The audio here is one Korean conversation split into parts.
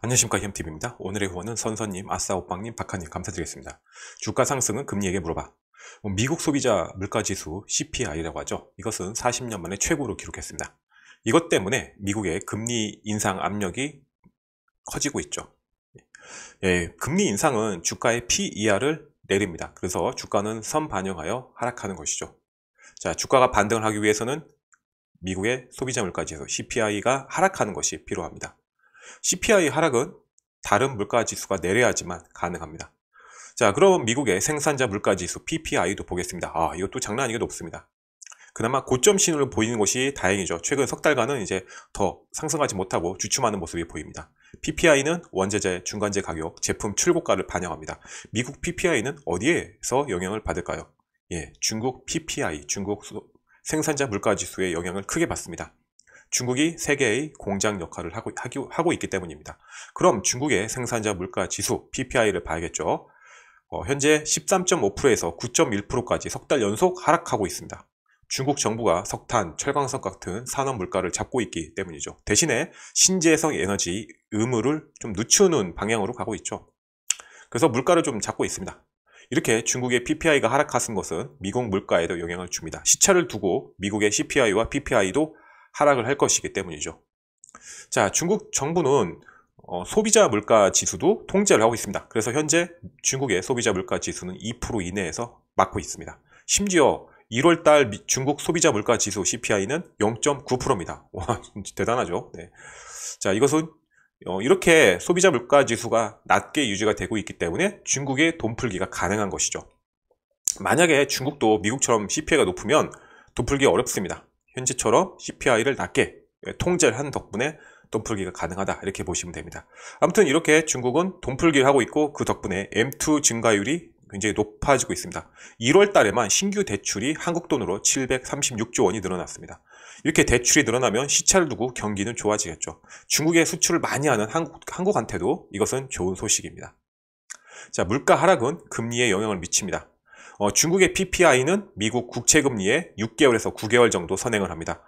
안녕하십니까 현엄입니다 오늘의 후원은 선선님, 아싸오빵님, 박하님 감사드리겠습니다. 주가 상승은 금리에게 물어봐. 뭐 미국 소비자 물가지수 CPI라고 하죠. 이것은 40년 만에 최고로 기록했습니다. 이것 때문에 미국의 금리 인상 압력이 커지고 있죠. 예, 금리 인상은 주가의 PER을 내립니다. 그래서 주가는 선 반영하여 하락하는 것이죠. 자, 주가가 반등을 하기 위해서는 미국의 소비자 물가지수 CPI가 하락하는 것이 필요합니다. CPI 하락은 다른 물가지수가 내려야지만 가능합니다. 자, 그럼 미국의 생산자 물가지수 PPI도 보겠습니다. 아, 이것도 장난 아니게 높습니다. 그나마 고점 신호를 보이는 것이 다행이죠. 최근 석 달간은 이제 더 상승하지 못하고 주춤하는 모습이 보입니다. PPI는 원재재, 중간재 가격, 제품 출고가를 반영합니다. 미국 PPI는 어디에서 영향을 받을까요? 예, 중국 PPI, 중국 생산자 물가지수의 영향을 크게 받습니다. 중국이 세계의 공장 역할을 하고, 하고 있기 때문입니다. 그럼 중국의 생산자 물가 지수 PPI를 봐야겠죠. 어, 현재 13.5%에서 9.1%까지 석 달 연속 하락하고 있습니다. 중국 정부가 석탄, 철강석 같은 산업 물가를 잡고 있기 때문이죠. 대신에 신재성 에너지 의무를 좀 늦추는 방향으로 가고 있죠. 그래서 물가를 좀 잡고 있습니다. 이렇게 중국의 PPI가 하락하신 것은 미국 물가에도 영향을 줍니다. 시차를 두고 미국의 CPI와 PPI도 하락을 할 것이기 때문이죠. 자, 중국 정부는 어, 소비자 물가 지수도 통제를 하고 있습니다. 그래서 현재 중국의 소비자 물가 지수는 2% 이내에서 막고 있습니다. 심지어 1월 달 중국 소비자 물가 지수 CPI는 0.9%입니다. 와, 대단하죠. 네. 자, 이것은 어, 이렇게 소비자 물가 지수가 낮게 유지가 되고 있기 때문에 중국의 돈풀기가 가능한 것이죠. 만약에 중국도 미국처럼 CPI가 높으면 돈풀기 어렵습니다. 현재처럼 CPI를 낮게 예, 통제를 한 덕분에 돈풀기가 가능하다 이렇게 보시면 됩니다. 아무튼 이렇게 중국은 돈풀기를 하고 있고 그 덕분에 M2 증가율이 굉장히 높아지고 있습니다. 1월 달에만 신규 대출이 한국 돈으로 736조 원이 늘어났습니다. 이렇게 대출이 늘어나면 시차를 두고 경기는 좋아지겠죠. 중국의 수출을 많이 하는 한국, 한국한테도 이것은 좋은 소식입니다. 자, 물가 하락은 금리에 영향을 미칩니다. 어, 중국의 PPI는 미국 국채금리의 6개월에서 9개월 정도 선행을 합니다.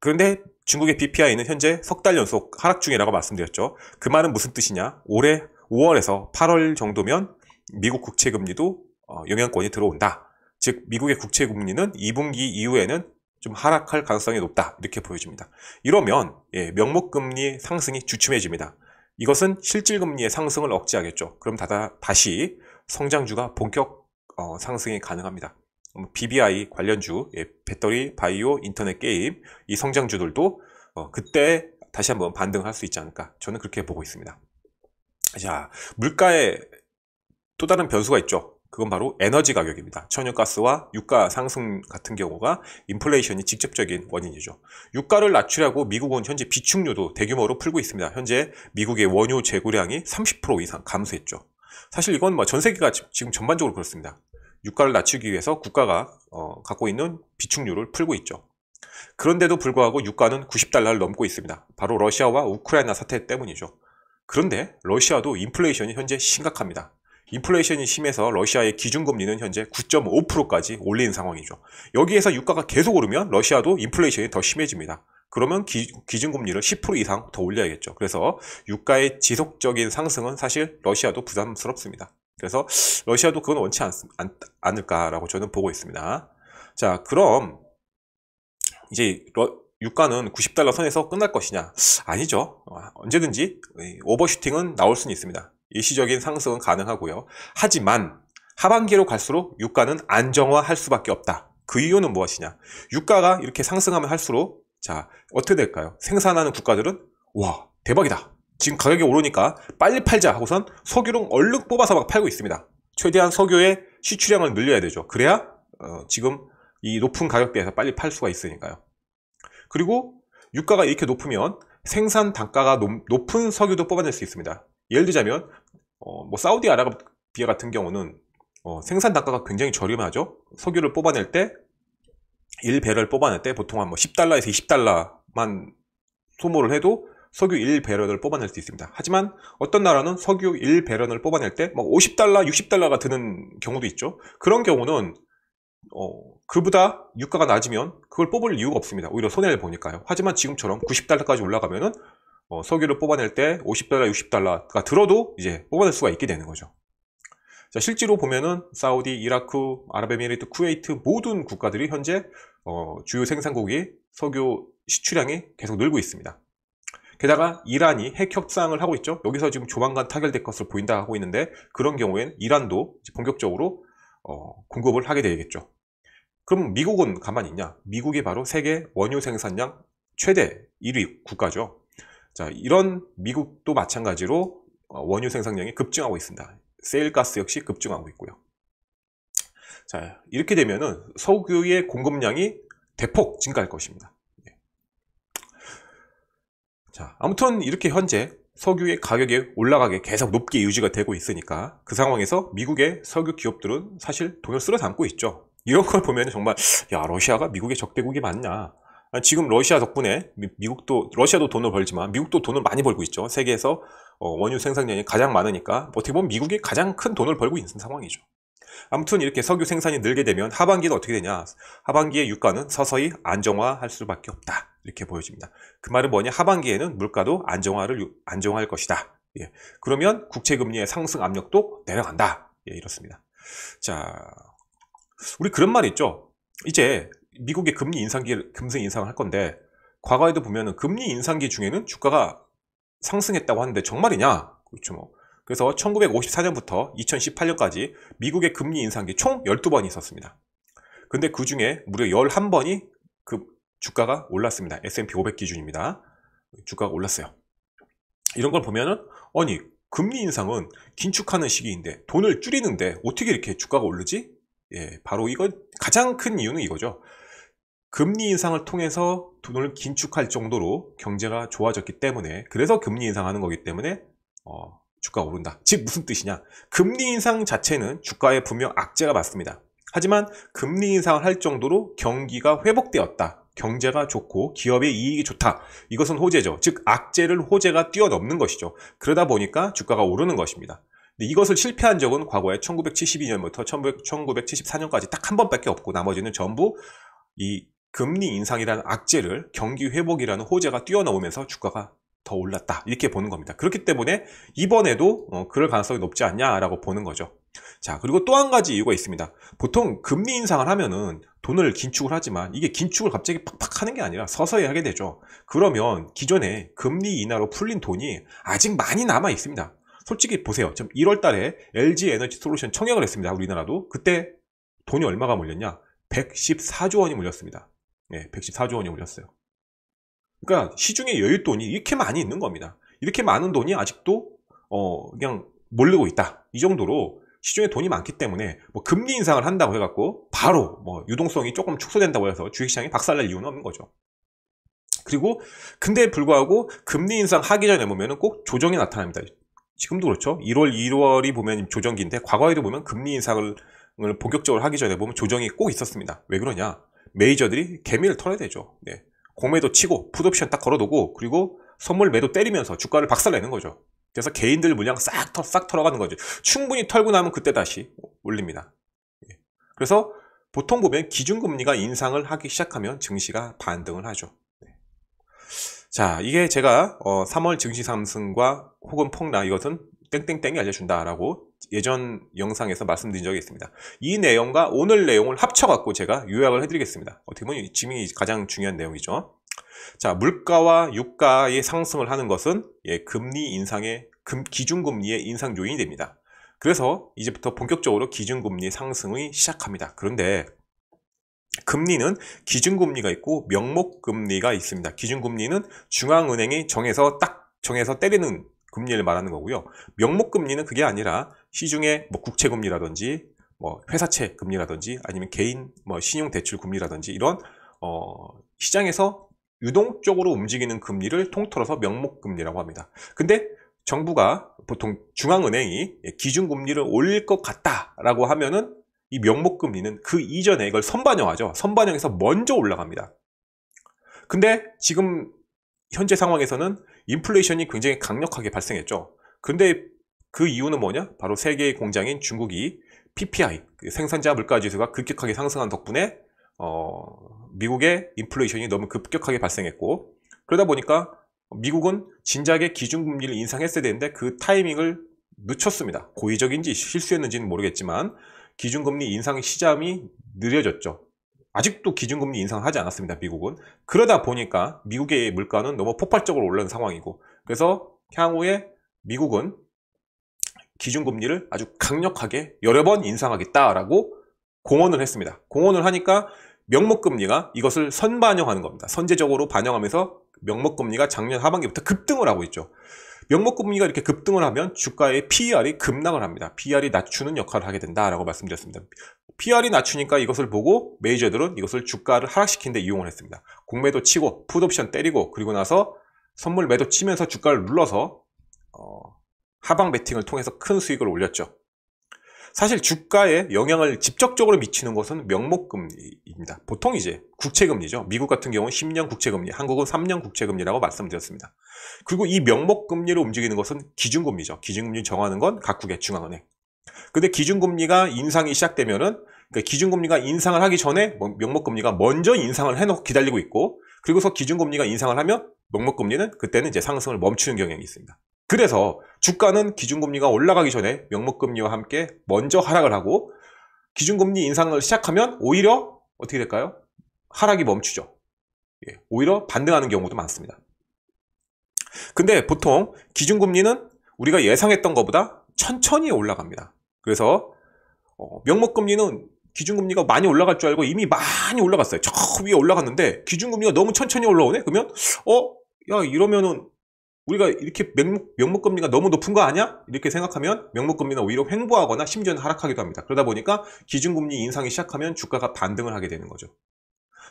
그런데 중국의 PPI는 현재 석달 연속 하락 중이라고 말씀드렸죠. 그 말은 무슨 뜻이냐? 올해 5월에서 8월 정도면 미국 국채금리도 어, 영향권이 들어온다. 즉, 미국의 국채금리는 2분기 이후에는 좀 하락할 가능성이 높다. 이렇게 보여집니다. 이러면, 예, 명목금리 상승이 주춤해집니다. 이것은 실질금리의 상승을 억제하겠죠. 그럼 다다, 다시 성장주가 본격 어, 상승이 가능합니다. 음, BBI 관련주, 예, 배터리, 바이오, 인터넷 게임 이 성장주들도 어, 그때 다시 한번 반등할 수 있지 않을까 저는 그렇게 보고 있습니다. 자, 물가에 또 다른 변수가 있죠. 그건 바로 에너지 가격입니다. 천연가스와 유가 상승 같은 경우가 인플레이션이 직접적인 원인이죠. 유가를 낮추려고 미국은 현재 비축유도 대규모로 풀고 있습니다. 현재 미국의 원유 재고량이 30% 이상 감소했죠. 사실 이건 뭐 전 세계가 지금 전반적으로 그렇습니다. 유가를 낮추기 위해서 국가가 어, 갖고 있는 비축률을 풀고 있죠. 그런데도 불구하고 유가는 90달러를 넘고 있습니다. 바로 러시아와 우크라이나 사태 때문이죠. 그런데 러시아도 인플레이션이 현재 심각합니다. 인플레이션이 심해서 러시아의 기준금리는 현재 9.5%까지 올린 상황이죠. 여기에서 유가가 계속 오르면 러시아도 인플레이션이 더 심해집니다. 그러면 기, 기준금리를 10% 이상 더 올려야겠죠. 그래서 유가의 지속적인 상승은 사실 러시아도 부담스럽습니다. 그래서 러시아도 그건 원치 않, 않, 않을까라고 저는 보고 있습니다. 자, 그럼 이제 러, 유가는 90달러 선에서 끝날 것이냐? 아니죠. 어, 언제든지 오버슈팅은 나올 수는 있습니다. 일시적인 상승은 가능하고요. 하지만 하반기로 갈수록 유가는 안정화할 수밖에 없다. 그 이유는 무엇이냐? 유가가 이렇게 상승하면 할수록 자 어떻게 될까요? 생산하는 국가들은 와 대박이다. 지금 가격이 오르니까 빨리 팔자 하고선 석유를 얼른 뽑아서 막 팔고 있습니다. 최대한 석유의 시출량을 늘려야 되죠. 그래야 어, 지금 이 높은 가격대에서 빨리 팔 수가 있으니까요. 그리고 유가가 이렇게 높으면 생산 단가가 높, 은 석유도 뽑아낼 수 있습니다. 예를 들자면 어, 뭐 사우디아라비아 같은 경우는 어, 생산 단가가 굉장히 저렴하죠. 석유를 뽑아낼 때1배를 뽑아낼 때 보통 한 뭐 10달러에서 20달러만 소모를 해도 석유 1배럴을 뽑아낼 수 있습니다. 하지만 어떤 나라는 석유 1배럴을 뽑아낼 때막 50달러, 60달러가 드는 경우도 있죠. 그런 경우는 어, 그보다 유가가 낮으면 그걸 뽑을 이유가 없습니다. 오히려 손해를 보니까요. 하지만 지금처럼 90달러까지 올라가면은 어, 석유를 뽑아낼 때 50달러, 60달러가 들어도 이제 뽑아낼 수가 있게 되는 거죠. 자, 실제로 보면은 사우디, 이라크, 아랍에미리트, 쿠웨이트 모든 국가들이 현재 어, 주요 생산국이 석유 시출량이 계속 늘고 있습니다. 게다가 이란이 핵 협상을 하고 있죠. 여기서 지금 조만간 타결될 것으로 보인다 하고 있는데 그런 경우엔 이란도 본격적으로 어, 공급을 하게 되겠죠. 그럼 미국은 가만히 있냐? 미국이 바로 세계 원유 생산량 최대 1위 국가죠. 자, 이런 미국도 마찬가지로 어, 원유 생산량이 급증하고 있습니다. 세일가스 역시 급증하고 있고요. 자, 이렇게 되면은 석유의 공급량이 대폭 증가할 것입니다. 자, 아무튼 이렇게 현재 석유의 가격이 올라가게 계속 높게 유지가 되고 있으니까 그 상황에서 미국의 석유 기업들은 사실 돈을 쓸어 담고 있죠. 이런 걸 보면 정말 야 러시아가 미국의 적대국이 맞냐 아, 지금 러시아 덕분에 미국도 러시아도 돈을 벌지만 미국도 돈을 많이 벌고 있죠. 세계에서 어, 원유 생산량이 가장 많으니까 어떻게 보면 미국이 가장 큰 돈을 벌고 있는 상황이죠. 아무튼 이렇게 석유 생산이 늘게 되면 하반기는 어떻게 되냐 하반기의 유가는 서서히 안정화할 수밖에 없다 이렇게 보여집니다 그 말은 뭐냐 하반기에는 물가도 안정화를 안정화할 것이다 예. 그러면 국채금리의 상승 압력도 내려간다 예, 이렇습니다 자 우리 그런 말 있죠 이제 미국의 금리 인상기 금세 인상을 할 건데 과거에도 보면은 금리 인상기 중에는 주가가 상승했다고 하는데 정말이냐 그렇죠 뭐 그래서 1954년부터 2018년까지 미국의 금리 인상이 총 12번이 있었습니다. 근데 그 중에 무려 11번이 그 주가가 올랐습니다. S&P 500 기준입니다. 주가가 올랐어요. 이런 걸 보면은 아니 금리 인상은 긴축하는 시기인데 돈을 줄이는데 어떻게 이렇게 주가가 오르지? 예, 바로 이건 가장 큰 이유는 이거죠. 금리 인상을 통해서 돈을 긴축할 정도로 경제가 좋아졌기 때문에 그래서 금리 인상하는 거기 때문에 어, 주가 오른다. 즉 무슨 뜻이냐? 금리 인상 자체는 주가에 분명 악재가 맞습니다. 하지만 금리 인상을 할 정도로 경기가 회복되었다. 경제가 좋고 기업의 이익이 좋다. 이것은 호재죠. 즉 악재를 호재가 뛰어넘는 것이죠. 그러다 보니까 주가가 오르는 것입니다. 이것을 실패한 적은 과거에 1972년부터 1974년까지 딱 한 번밖에 없고 나머지는 전부 이 금리 인상이라는 악재를 경기 회복이라는 호재가 뛰어넘으면서 주가가 더 올랐다 이렇게 보는 겁니다 그렇기 때문에 이번에도 어, 그럴 가능성이 높지 않냐라고 보는 거죠 자 그리고 또 한 가지 이유가 있습니다 보통 금리 인상을 하면은 돈을 긴축을 하지만 이게 긴축을 갑자기 팍팍 하는 게 아니라 서서히 하게 되죠 그러면 기존에 금리 인하로 풀린 돈이 아직 많이 남아 있습니다 솔직히 보세요 지금 1월 달에 LG 에너지 솔루션 청약을 했습니다 우리나라도 그때 돈이 얼마가 몰렸냐 114조 원이 몰렸습니다 네, 예, 114조 원이 몰렸어요 그러니까 시중에 여윳돈이 이렇게 많이 있는 겁니다. 이렇게 많은 돈이 아직도 어 그냥 몰리고 있다. 이 정도로 시중에 돈이 많기 때문에 뭐 금리 인상을 한다고 해갖고 바로 뭐 유동성이 조금 축소된다고 해서 주식시장이 박살날 이유는 없는 거죠. 그리고 근데 불구하고 금리 인상 하기 전에 보면꼭 조정이 나타납니다. 지금도 그렇죠. 1월, 1월이 보면 조정기인데 과거에도 보면 금리 인상을 본격적으로 하기 전에 보면 조정이 꼭 있었습니다. 왜 그러냐? 메이저들이 개미를 털어야 되죠. 네. 공매도 치고 풋옵션 딱 걸어두고 그리고 선물 매도 때리면서 주가를 박살내는 거죠. 그래서 개인들 물량 싹, 털, 싹 털어가는 거죠. 충분히 털고 나면 그때 다시 올립니다. 예. 그래서 보통 보면 기준금리가 인상을 하기 시작하면 증시가 반등을 하죠. 네. 자, 이게 제가 3월 어, 증시 상승과 혹은 폭락 이것은 땡땡땡이 알려준다라고 예전 영상에서 말씀드린 적이 있습니다. 이 내용과 오늘 내용을 합쳐갖고 제가 요약을 해드리겠습니다. 어떻게 보면 지금이 가장 중요한 내용이죠. 자, 물가와 유가의 상승을 하는 것은 예, 금리 인상의 금, 기준금리의 인상 요인이 됩니다. 그래서 이제부터 본격적으로 기준금리 상승이 시작합니다. 그런데 금리는 기준금리가 있고 명목금리가 있습니다. 기준금리는 중앙은행이 정해서 딱 정해서 때리는 금리를 말하는 거고요. 명목금리는 그게 아니라 시중에 뭐 국채 금리라든지 뭐 회사채 금리라든지 아니면 개인 뭐 신용 대출 금리라든지 이런 어 시장에서 유동적으로 움직이는 금리를 통틀어서 명목금리라고 합니다. 근데 정부가 보통 중앙은행이 기준금리를 올릴 것 같다라고 하면은 이 명목금리는 그 이전에 이걸 선반영하죠. 선반영해서 먼저 올라갑니다. 근데 지금 현재 상황에서는 인플레이션이 굉장히 강력하게 발생했죠. 근데 그 이유는 뭐냐? 바로 세계의 공장인 중국이 PPI, 그 생산자 물가지수가 급격하게 상승한 덕분에 어, 미국의 인플레이션이 너무 급격하게 발생했고 그러다 보니까 미국은 진작에 기준금리를 인상했어야 되는데 그 타이밍을 늦췄습니다. 고의적인지 실수였는지는 모르겠지만 기준금리 인상 시점이 느려졌죠. 아직도 기준금리 인상하지 않았습니다. 미국은. 그러다 보니까 미국의 물가는 너무 폭발적으로 올라온 상황이고 그래서 향후에 미국은 기준금리를 아주 강력하게 여러 번 인상하겠다라고 공언을 했습니다. 공언을 하니까 명목금리가 이것을 선반영하는 겁니다. 선제적으로 반영하면서 명목금리가 작년 하반기부터 급등을 하고 있죠. 명목금리가 이렇게 급등을 하면 주가의 PER이 급락을 합니다. PER이 낮추는 역할을 하게 된다라고 말씀드렸습니다. PR이 낮추니까 이것을 보고 메이저들은 이것을 주가를 하락시킨 데 이용을 했습니다. 공매도 치고 풋옵션 때리고 그리고 나서 선물 매도 치면서 주가를 눌러서 어, 하방 베팅을 통해서 큰 수익을 올렸죠. 사실 주가에 영향을 직접적으로 미치는 것은 명목금리입니다. 보통 이제 국채금리죠. 미국 같은 경우는 10년 국채금리, 한국은 3년 국채금리라고 말씀드렸습니다. 그리고 이 명목금리로 움직이는 것은 기준금리죠. 기준금리 정하는 건 각국의 중앙은행. 근데 기준금리가 인상이 시작되면은 그러니까 기준금리가 인상을 하기 전에 뭐 명목금리가 먼저 인상을 해놓고 기다리고 있고 그리고서 기준금리가 인상을 하면 명목금리는 그때는 이제 상승을 멈추는 경향이 있습니다. 그래서 주가는 기준금리가 올라가기 전에 명목금리와 함께 먼저 하락을 하고 기준금리 인상을 시작하면 오히려 어떻게 될까요? 하락이 멈추죠. 예, 오히려 반등하는 경우도 많습니다. 근데 보통 기준금리는 우리가 예상했던 것보다 천천히 올라갑니다. 그래서 어, 명목금리는 기준금리가 많이 올라갈 줄 알고 이미 많이 올라갔어요. 저 위에 올라갔는데 기준금리가 너무 천천히 올라오네? 그러면 어? 야 이러면은 우리가 이렇게 명목, 금리가 너무 높은 거 아니야? 이렇게 생각하면 명목금리는 오히려 횡보하거나 심지어는 하락하기도 합니다. 그러다 보니까 기준금리 인상이 시작하면 주가가 반등을 하게 되는 거죠.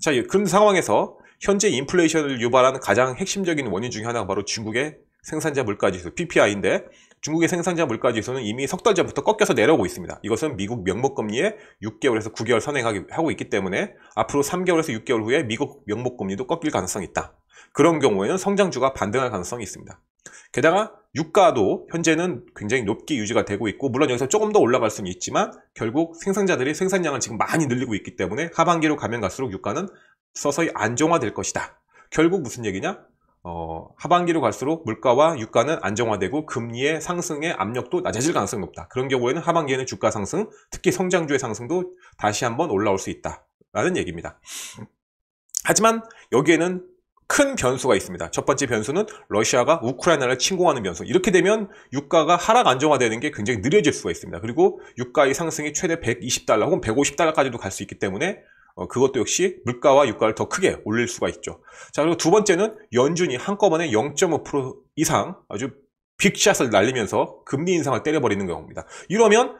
자, 그런 상황에서 현재 인플레이션을 유발하는 가장 핵심적인 원인 중에 하나가 바로 중국의 생산자 물가지수 PPI인데 중국의 생산자 물가지수는 이미 석달 전부터 꺾여서 내려오고 있습니다. 이것은 미국 명목금리에 6개월에서 9개월 선행하고 있기 때문에 앞으로 3개월에서 6개월 후에 미국 명목금리도 꺾일 가능성이 있다. 그런 경우에는 성장주가 반등할 가능성이 있습니다. 게다가 유가도 현재는 굉장히 높게 유지가 되고 있고 물론 여기서 조금 더 올라갈 수는 있지만 결국 생산자들이 생산량을 지금 많이 늘리고 있기 때문에 하반기로 가면 갈수록 유가는 서서히 안정화될 것이다. 결국 무슨 얘기냐? 어, 하반기로 갈수록 물가와 유가는 안정화되고 금리의 상승의 압력도 낮아질 가능성이 높다. 그런 경우에는 하반기에는 주가 상승, 특히 성장주의 상승도 다시 한번 올라올 수 있다. 라는 얘기입니다. 하지만 여기에는 큰 변수가 있습니다. 첫 번째 변수는 러시아가 우크라이나를 침공하는 변수. 이렇게 되면 유가가 하락 안정화되는 게 굉장히 느려질 수가 있습니다. 그리고 유가의 상승이 최대 120달러 혹은 150달러까지도 갈 수 있기 때문에 어, 그것도 역시 물가와 유가를 더 크게 올릴 수가 있죠. 자 그리고 두 번째는 연준이 한꺼번에 0.5% 이상 아주 빅샷을 날리면서 금리 인상을 때려버리는 경우입니다. 이러면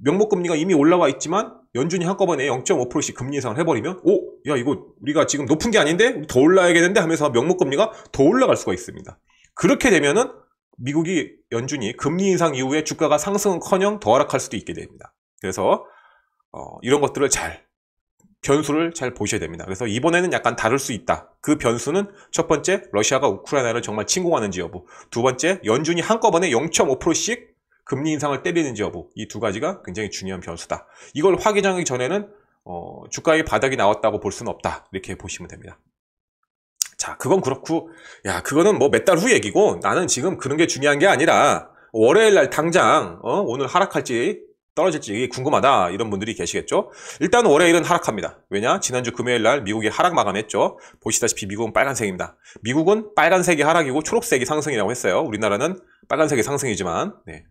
명목금리가 이미 올라와 있지만 연준이 한꺼번에 0.5%씩 금리 인상을 해버리면 오! 야 이거 우리가 지금 높은 게 아닌데 더 올라야겠는데 하면서 명목금리가 더 올라갈 수가 있습니다. 그렇게 되면은 미국이 연준이 금리 인상 이후에 주가가 상승은커녕 더 하락할 수도 있게 됩니다. 그래서 어, 이런 것들을 잘 변수를 잘 보셔야 됩니다. 그래서 이번에는 약간 다를 수 있다. 그 변수는 첫 번째 러시아가 우크라이나를 정말 침공하는지 여부 두 번째 연준이 한꺼번에 0.5%씩 금리 인상을 때리는지 여부 이 두 가지가 굉장히 중요한 변수다. 이걸 확인하기 전에는 어, 주가의 바닥이 나왔다고 볼 수는 없다 이렇게 보시면 됩니다. 자 그건 그렇고 야 그거는 뭐 몇 달 후 얘기고 나는 지금 그런 게 중요한 게 아니라 월요일 날 당장 어, 오늘 하락할지 떨어질지 궁금하다 이런 분들이 계시겠죠 일단 월요일은 하락합니다 왜냐 지난주 금요일날 미국이 하락 마감했죠 보시다시피 미국은 빨간색입니다 미국은 빨간색이 하락이고 초록색이 상승이라고 했어요 우리나라는 빨간색이 상승이지만 네.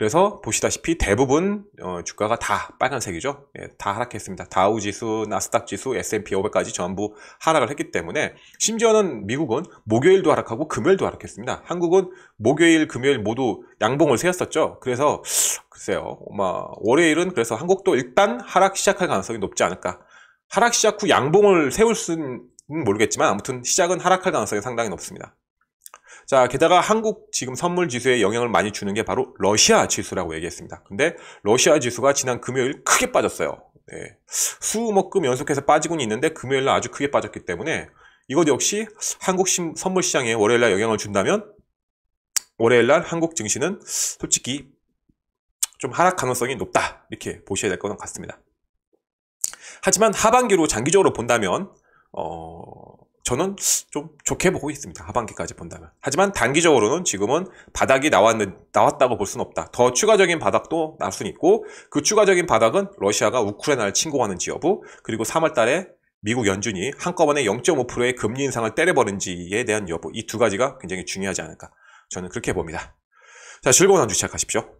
그래서 보시다시피 대부분 어, 주가가 다 빨간색이죠. 예, 다 하락했습니다. 다우 지수, 나스닥 지수, S&P 500까지 전부 하락을 했기 때문에 심지어는 미국은 목요일도 하락하고 금요일도 하락했습니다. 한국은 목요일, 금요일 모두 양봉을 세웠었죠. 그래서 글쎄요. 아마 뭐 월요일은 그래서 한국도 일단 하락 시작할 가능성이 높지 않을까. 하락 시작 후 양봉을 세울 수는 모르겠지만 아무튼 시작은 하락할 가능성이 상당히 높습니다. 자, 게다가 한국 지금 선물 지수에 영향을 많이 주는 게 바로 러시아 지수라고 얘기했습니다. 근데 러시아 지수가 지난 금요일 크게 빠졌어요. 네. 수목금 뭐, 연속해서 빠지고는 있는데 금요일 날 아주 크게 빠졌기 때문에 이것 역시 한국 선물 시장에 월요일 날 영향을 준다면 월요일 날 한국 증시는 솔직히 좀 하락 가능성이 높다 이렇게 보셔야 될 것 같습니다. 하지만 하반기로 장기적으로 본다면 어, 저는 좀 좋게 보고 있습니다. 하반기까지 본다면. 하지만 단기적으로는 지금은 바닥이 나왔는, 나왔다고 볼 수는 없다. 더 추가적인 바닥도 날 수는 있고 그 추가적인 바닥은 러시아가 우크라이나를 침공하는지 여부 그리고 3월 달에 미국 연준이 한꺼번에 0.5%의 금리 인상을 때려버린지에 대한 여부 이 두 가지가 굉장히 중요하지 않을까 저는 그렇게 봅니다. 자 즐거운 한 주 시작하십시오.